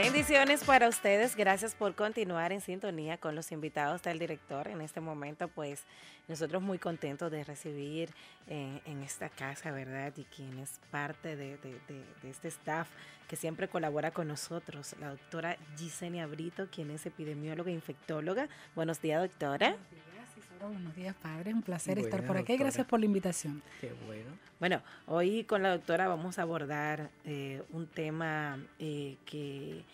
Bendiciones para ustedes. Gracias por continuar en sintonía con los invitados del director. En este momento, pues nosotros muy contentos de recibir eh, en esta casa, ¿verdad? Y quien es parte de, este staff que siempre colabora con nosotros, la doctora Gisenia Brito, quien es epidemióloga e infectóloga. Buenos días, doctora buenos días, padre. Un placer estar por aquí. Gracias por la invitación. Qué bueno. Bueno, hoy con la doctora vamos a abordar eh, un tema eh, que,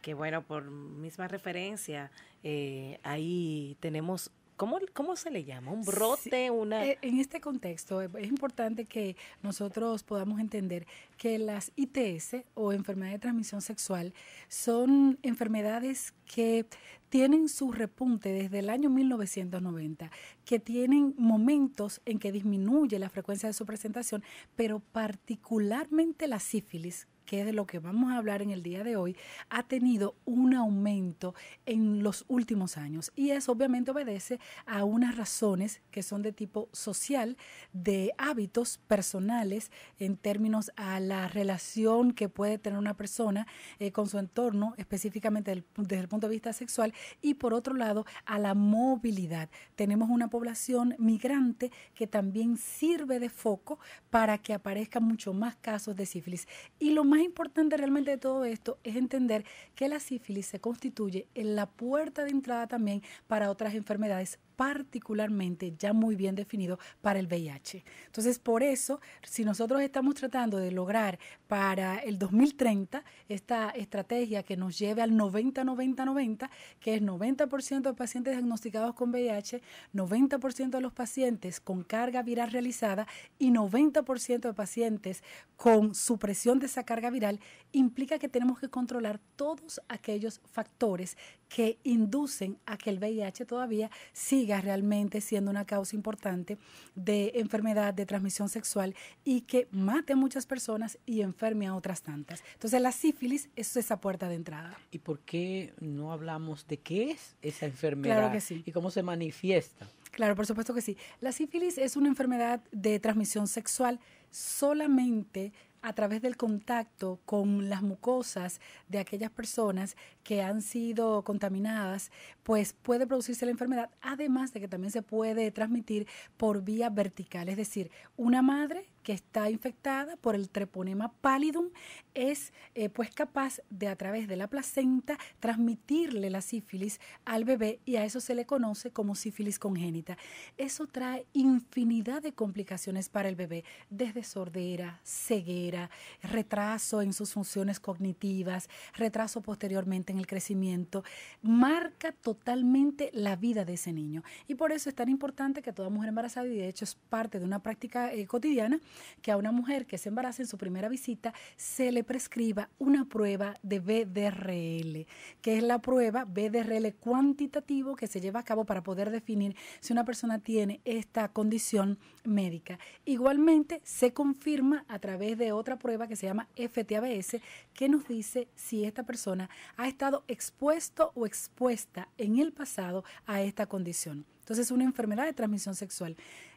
que, bueno, por misma referencia, eh, ahí tenemos ¿Cómo, se le llama? ¿Un brote? una... Eh, en este contexto eh, es importante que nosotros podamos entender que las ITS o enfermedades de transmisión sexual son enfermedades que tienen su repunte desde el año 1990, que tienen momentos en que disminuye la frecuencia de su presentación, pero particularmente la sífilis, que es de lo que vamos a hablar en el día de hoy, ha tenido un aumento en los últimos años. Y eso obviamente obedece a unas razones que son de tipo social, de hábitos personales en términos a la relación que puede tener una persona eh, con su entorno, específicamente desde el punto de vista sexual, y por otro lado a la movilidad. Tenemos una población migrante que también sirve de foco para que aparezcan mucho más casos de sífilis. Y más importante realmente de todo esto es entender que la sífilis se constituye en la puerta de entrada también para otras enfermedades particularmente ya muy bien definido para el VIH. Entonces, por eso, si nosotros estamos tratando de lograr para el 2030 esta estrategia que nos lleve al 90-90-90, que es 90% de pacientes diagnosticados con VIH, 90% de los pacientes con carga viral realizada y 90% de pacientes con supresión de esa carga viral, implica que tenemos que controlar todos aquellos factores que inducen a que el VIH todavía siga siga realmente siendo una causa importante de enfermedad de transmisión sexual y que mate a muchas personas y enferme a otras tantas. Entonces la sífilis es esa puerta de entrada. ¿Y por qué no hablamos de qué es esa enfermedad? que sí. ¿Y cómo se manifiesta? Claro, por supuesto que sí. La sífilis es una enfermedad de transmisión sexual solamente a través del contacto con las mucosas de aquellas personas que han sido contaminadas pues puede producirse la enfermedad, además de que también se puede transmitir por vía vertical, es decir, una madre que está infectada por el treponema pallidum es eh, pues capaz de a través de la placenta transmitirle la sífilis al bebé y a eso se le conoce como sífilis congénita. Eso trae infinidad de complicaciones para el bebé, desde sordera, ceguera, retraso en sus funciones cognitivas, retraso posteriormente en el crecimiento, marca totalmente totalmente la vida de ese niño. Y por eso es tan importante que toda mujer embarazada, y de hecho es parte de una práctica eh, cotidiana, que a una mujer que se embaraza en su primera visita se le prescriba una prueba de BDRL, que es la prueba BDRL cuantitativo que se lleva a cabo para poder definir si una persona tiene esta condición médica. Igualmente se confirma a través de otra prueba que se llama FTABS que nos dice si esta persona ha estado expuesto o expuesta en el pasado a esta condición. Entonces es una enfermedad de transmisión sexual.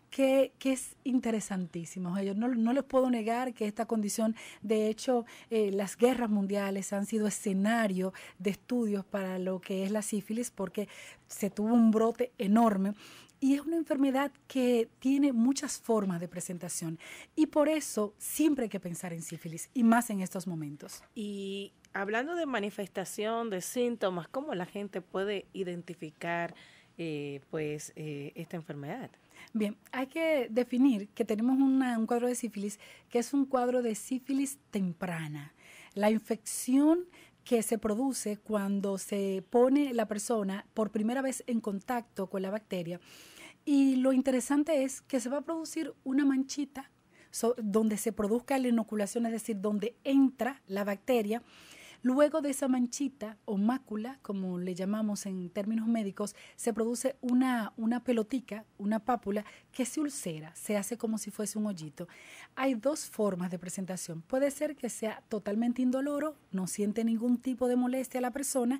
Que, es interesantísimo. no, les puedo negar que esta condición, de hecho, eh, las guerras mundiales han sido escenario de estudios para lo que es la sífilis, porque se tuvo un brote enorme y es una enfermedad que tiene muchas formas de presentación y por eso siempre hay que pensar en sífilis y más en estos momentos. Y hablando de manifestación, de síntomas, ¿cómo la gente puede identificar eh, pues eh, esta enfermedad? Bien, hay que definir que tenemos un cuadro de sífilis que es un cuadro de sífilis temprana. La infección que se produce cuando se pone la persona por primera vez en contacto con la bacteria. Y lo interesante es que se va a producir una manchita donde se produzca la inoculación, es decir, donde entra la bacteria Luego de esa manchita o mácula, como le llamamos en términos médicos, se produce una, una pelotica, una pápula, que se ulcera, se hace como si fuese un hoyito. Hay dos formas de presentación. Puede ser que sea totalmente indoloro, no siente ningún tipo de molestia a la persona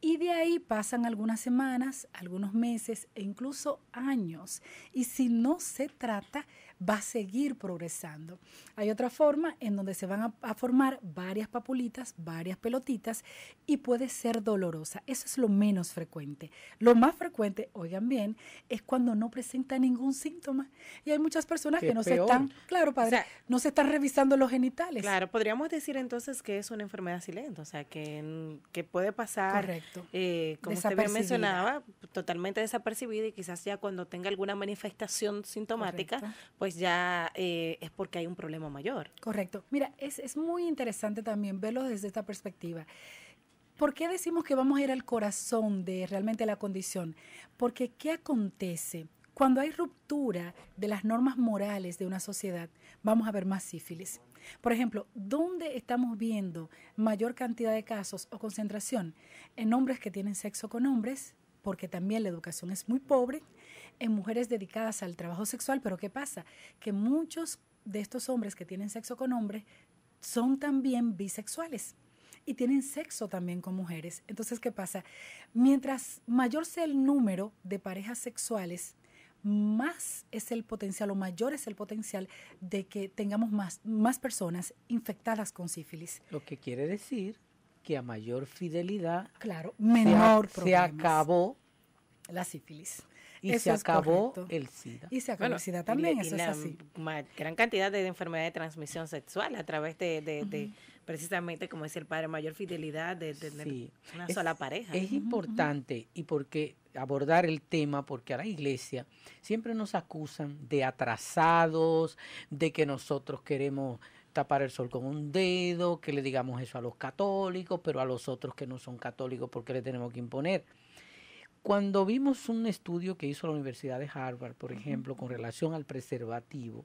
y de ahí pasan algunas semanas, algunos meses e incluso años. Y si no se trata, va a seguir progresando. Hay otra forma en donde se van a, formar varias papulitas, varias pelotitas y puede ser dolorosa. Eso es lo menos frecuente. Lo más frecuente, oigan bien, es cuando no presenta ningún síntoma. Y hay muchas personas que no se están, claro, padre, no se están revisando los genitales. Claro, podríamos decir entonces que es una enfermedad silente, o sea, que, mm, que puede pasar, eh, como usted había mencionaba, totalmente desapercibida y quizás ya cuando tenga alguna manifestación sintomática, pues ya eh, es porque hay un problema mayor. Correcto. Mira, es, es muy interesante también verlo desde esta perspectiva. ¿Por qué decimos que vamos a ir al corazón de realmente la condición? Porque ¿qué acontece? Cuando hay ruptura de las normas morales de una sociedad, vamos a ver más sífilis. Por ejemplo, ¿dónde estamos viendo mayor cantidad de casos o concentración? En hombres que tienen sexo con hombres, porque también la educación es muy pobre, en mujeres dedicadas al trabajo sexual, pero ¿qué pasa? Que muchos de estos hombres que tienen sexo con hombres son también bisexuales y tienen sexo también con mujeres. Entonces, ¿qué pasa? Mientras mayor sea el número de parejas sexuales, más es el potencial o mayor es el potencial de que tengamos más, más personas infectadas con sífilis. Lo que quiere decir que a mayor fidelidad, claro, menor se, se acabó la sífilis y se acabó el SIDA. Y se acabó el SIDA también, eso es así. Gran cantidad de enfermedades de transmisión sexual a través de, precisamente, como decía el padre, mayor fidelidad de, tener una sola pareja. Es importante y porque abordar el tema, porque a la iglesia siempre nos acusan de atrasados, de que nosotros queremos tapar el sol con un dedo, que le digamos eso a los católicos, pero a los otros que no son católicos, porque le tenemos que imponer? Cuando vimos un estudio que hizo la Universidad de Harvard, por ejemplo, con relación al preservativo,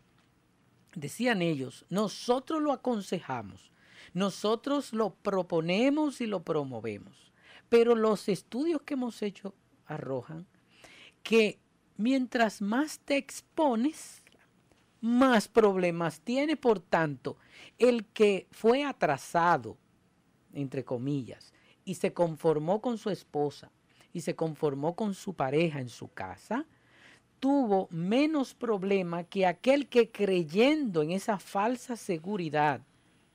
decían ellos, nosotros lo aconsejamos, nosotros lo proponemos y lo promovemos, pero los estudios que hemos hecho arrojan que mientras más te expones, más problemas tiene. Por tanto, el que fue atrasado, entre comillas, y se conformó con su esposa, y se conformó con su pareja en su casa, tuvo menos problema que aquel que creyendo en esa falsa seguridad,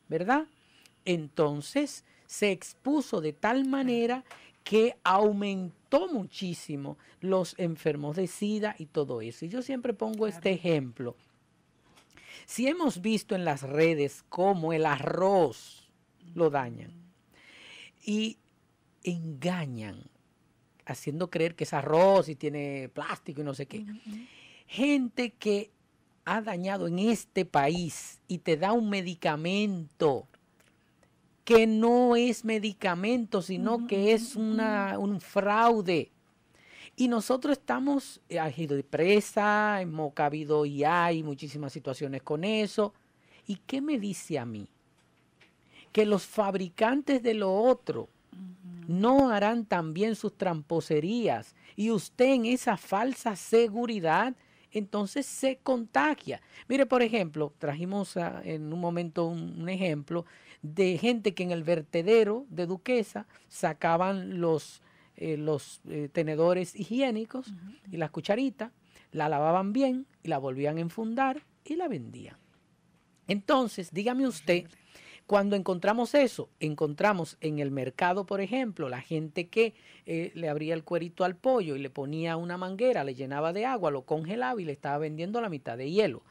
¿verdad? Entonces se expuso de tal manera que aumentó muchísimo los enfermos de SIDA y todo eso. Y yo siempre pongo este ejemplo. Si hemos visto en las redes cómo el arroz lo dañan y engañan haciendo creer que es arroz y tiene plástico y no sé qué. Gente que ha dañado en este país y te da un medicamento que no es medicamento, sino que es una, un fraude. Y nosotros estamos, ha eh, ido presa, hemos cabido y hay muchísimas situaciones con eso. ¿Y qué me dice a mí? Que los fabricantes de lo otro no harán también sus tramposerías y usted en esa falsa seguridad entonces se contagia. Mire, por ejemplo, trajimos a, en un momento un, ejemplo de gente que en el vertedero de Duquesa sacaban los, eh, los eh, tenedores higiénicos y las cucharitas, la lavaban bien y la volvían a enfundar y la vendían. Entonces, dígame usted cuando encontramos eso, encontramos en el mercado, por ejemplo, la gente que eh, le abría el cuerito al pollo y le ponía una manguera, le llenaba de agua, lo congelaba y le estaba vendiendo la mitad de hielo.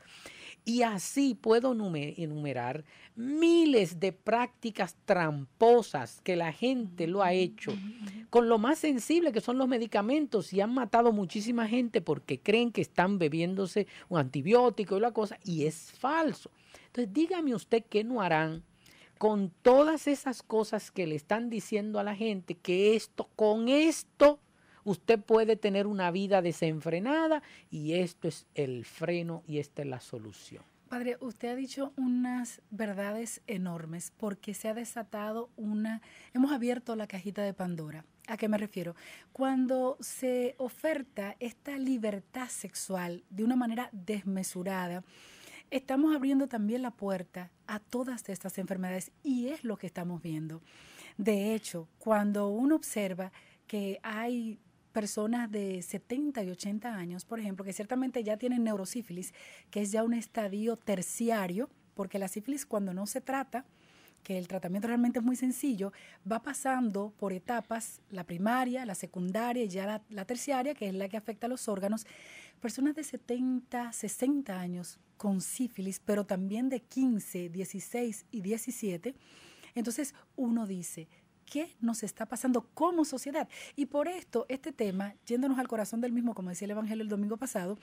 Y así puedo enumerar miles de prácticas tramposas que la gente lo ha hecho con lo más sensible que son los medicamentos y han matado muchísima gente porque creen que están bebiéndose un antibiótico y la cosa y es falso. Entonces dígame usted qué no harán con todas esas cosas que le están diciendo a la gente que esto, con esto, usted puede tener una vida desenfrenada y esto es el freno y esta es la solución. Padre, usted ha dicho unas verdades enormes porque se ha desatado una... Hemos abierto la cajita de Pandora. ¿A qué me refiero? Cuando se oferta esta libertad sexual de una manera desmesurada, estamos abriendo también la puerta a todas estas enfermedades y es lo que estamos viendo. De hecho, cuando uno observa que hay personas de 70 y 80 años, por ejemplo, que ciertamente ya tienen neurosífilis, que es ya un estadio terciario, porque la sífilis cuando no se trata, que el tratamiento realmente es muy sencillo, va pasando por etapas, la primaria, la secundaria y ya la, terciaria, que es la que afecta a los órganos. Personas de 70, 60 años con sífilis, pero también de 15, 16 y 17. Entonces uno dice, qué nos está pasando como sociedad. Y por esto, este tema, yéndonos al corazón del mismo, como decía el Evangelio el domingo pasado,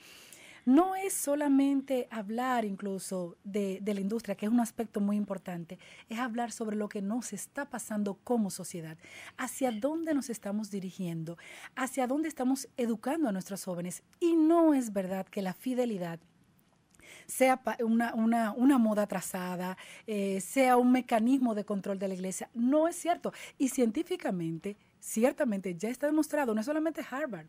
no es solamente hablar incluso de, la industria, que es un aspecto muy importante, es hablar sobre lo que nos está pasando como sociedad, hacia dónde nos estamos dirigiendo, hacia dónde estamos educando a nuestros jóvenes. Y no es verdad que la fidelidad sea una, moda trazada, eh, sea un mecanismo de control de la iglesia. No es cierto. Y científicamente, ciertamente ya está demostrado, no es solamente Harvard,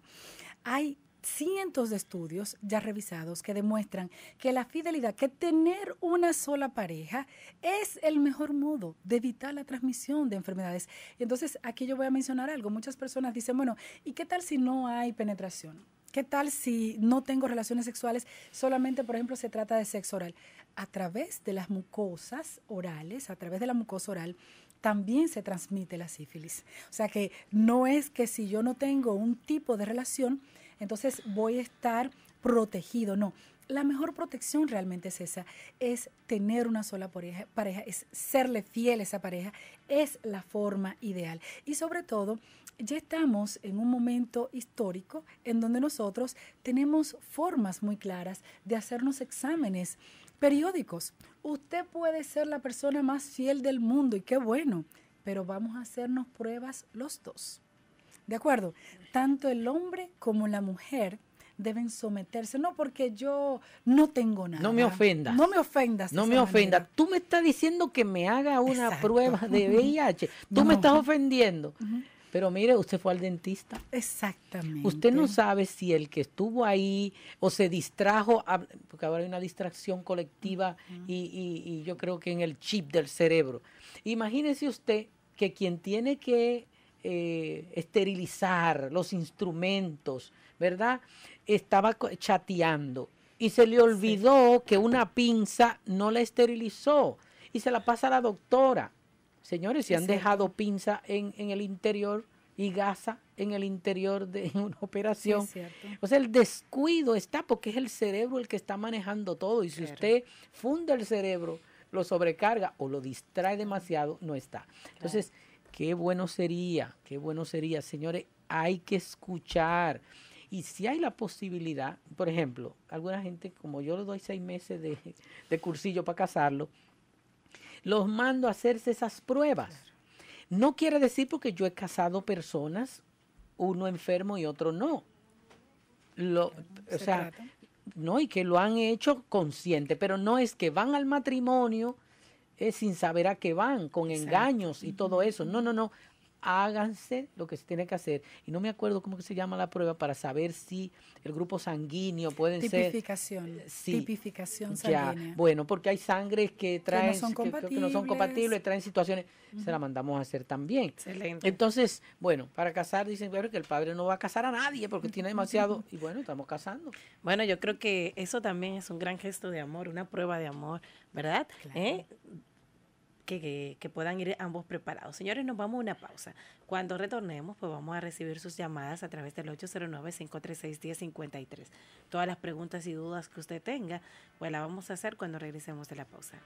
hay cientos de estudios ya revisados que demuestran que la fidelidad, que tener una sola pareja es el mejor modo de evitar la transmisión de enfermedades. Y entonces aquí yo voy a mencionar algo. Muchas personas dicen, bueno, ¿y qué tal si no hay penetración? ¿Qué tal si no tengo relaciones sexuales? Solamente, por ejemplo, se trata de sexo oral. A través de las mucosas orales, a través de la mucosa oral, también se transmite la sífilis. O sea que no es que si yo no tengo un tipo de relación, entonces voy a estar protegido. No, la mejor protección realmente es esa, es tener una sola pareja, es serle fiel a esa pareja, es la forma ideal. Y sobre todo, ya estamos en un momento histórico en donde nosotros tenemos formas muy claras de hacernos exámenes periódicos. Usted puede ser la persona más fiel del mundo y qué bueno, pero vamos a hacernos pruebas los dos. ¿De acuerdo? Tanto el hombre como la mujer deben someterse, no porque yo no tengo nada. No me ofendas. No me ofendas. No me ofendas. Tú me estás diciendo que me haga una prueba de VIH. Tú me estás ofendiendo. Pero mire, usted fue al dentista. Exactamente. Usted no sabe si el que estuvo ahí o se distrajo, porque ahora hay una distracción colectiva y, y yo creo que en el chip del cerebro. Imagínese usted que quien tiene que eh, esterilizar los instrumentos, ¿verdad? Estaba chateando y se le olvidó que una pinza no la esterilizó y se la pasa a la doctora. Señores, si han dejado pinza en, el interior y gasa en el interior de una operación. o sea, el descuido está porque es el cerebro el que está manejando todo y si usted funda el cerebro, lo sobrecarga o lo distrae demasiado, no está. Entonces, Qué bueno sería, qué bueno sería, señores, hay que escuchar. Y si hay la posibilidad, por ejemplo, alguna gente, como yo le doy seis meses de, cursillo para casarlo, los mando a hacerse esas pruebas. No quiere decir porque yo he casado personas, uno enfermo y otro no. Lo, o sea, no, y que lo han hecho consciente, pero no es que van al matrimonio es sin saber a qué van, con engaños y todo eso. No, no, no háganse lo que se tiene que hacer. Y no me acuerdo cómo se llama la prueba para saber si el grupo sanguíneo pueden tipificación, Sí, tipificación. sanguínea. Ya, bueno, porque hay sangres que traen... Que no son compatibles. no son compatibles traen situaciones... Se la mandamos a hacer también. Excelente. Entonces, bueno, para casar dicen que el padre no va a casar a nadie porque tiene demasiado... Y bueno, estamos casando. Bueno, yo creo que eso también es un gran gesto de amor, una prueba de amor, ¿verdad? Claro. ¿Eh? que, puedan ir ambos preparados. Señores, nos vamos a una pausa. Cuando retornemos, pues vamos a recibir sus llamadas a través del 809-536-1053. Todas las preguntas y dudas que usted tenga, pues las vamos a hacer cuando regresemos de la pausa.